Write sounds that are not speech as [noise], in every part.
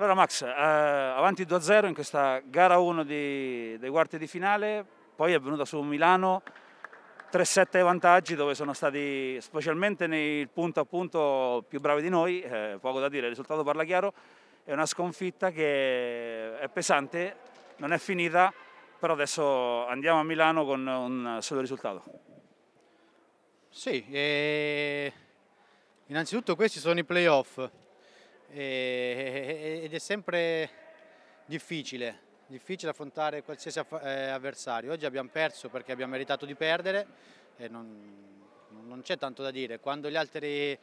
Allora Max, eh, avanti 2-0 in questa gara 1 di, dei quarti di finale, poi è venuta su Milano, 3-7 vantaggi dove sono stati specialmente nel punto a punto più bravi di noi, eh, poco da dire, il risultato parla chiaro, è una sconfitta che è pesante, non è finita, però adesso andiamo a Milano con un solo risultato. Sì, eh, innanzitutto questi sono i playoff, e, ed è sempre difficile, difficile affrontare qualsiasi eh, avversario. Oggi abbiamo perso perché abbiamo meritato di perdere e non, non c'è tanto da dire. Quando gli altri eh,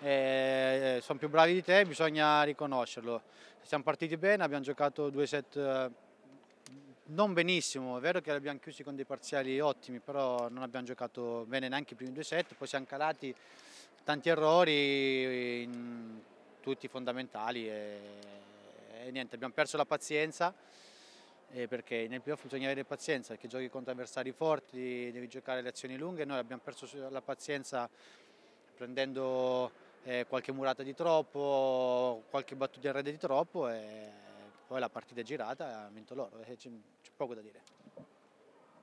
eh sono più bravi di te bisogna riconoscerlo. Siamo partiti bene, abbiamo giocato due set eh, non benissimo, è vero che abbiamo chiusi con dei parziali ottimi, però non abbiamo giocato bene neanche i primi due set, poi siamo calati tanti errori tutti fondamentali e, e niente, abbiamo perso la pazienza perché nel playoff bisogna avere pazienza, perché giochi contro avversari forti, devi giocare le azioni lunghe, noi abbiamo perso la pazienza prendendo eh, qualche murata di troppo, qualche battuta in rete di troppo e poi la partita è girata e ha vinto loro, c'è, poco da dire.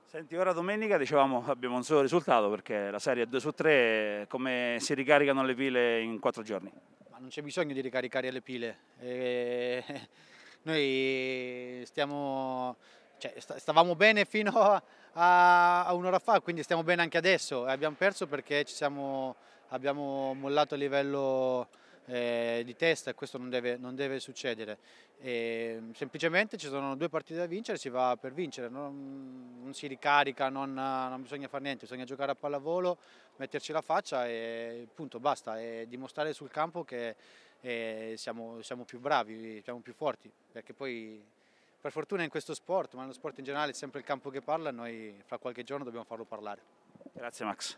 Senti, ora domenica dicevamo abbiamo un solo risultato perché la serie è 2 su 3, come si ricaricano le pile in 4 giorni? non c'è bisogno di ricaricare le pile. E [laughs] noi stiamo, cioè, stavamo bene fino a, a un'ora fa, quindi stiamo bene anche adesso. Abbiamo perso perché siamo, abbiamo mollato a livello eh, di testa, e questo non deve, non deve succedere. E, semplicemente ci sono due partite da vincere, si va per vincere, non, non si ricarica, non, non, bisogna fare niente, bisogna giocare a pallavolo, metterci la faccia e punto, basta, e dimostrare sul campo che eh, siamo, siamo più bravi, siamo più forti, perché poi per fortuna in questo sport, ma nello sport in generale è sempre il campo che parla, e noi fra qualche giorno dobbiamo farlo parlare. Grazie Max.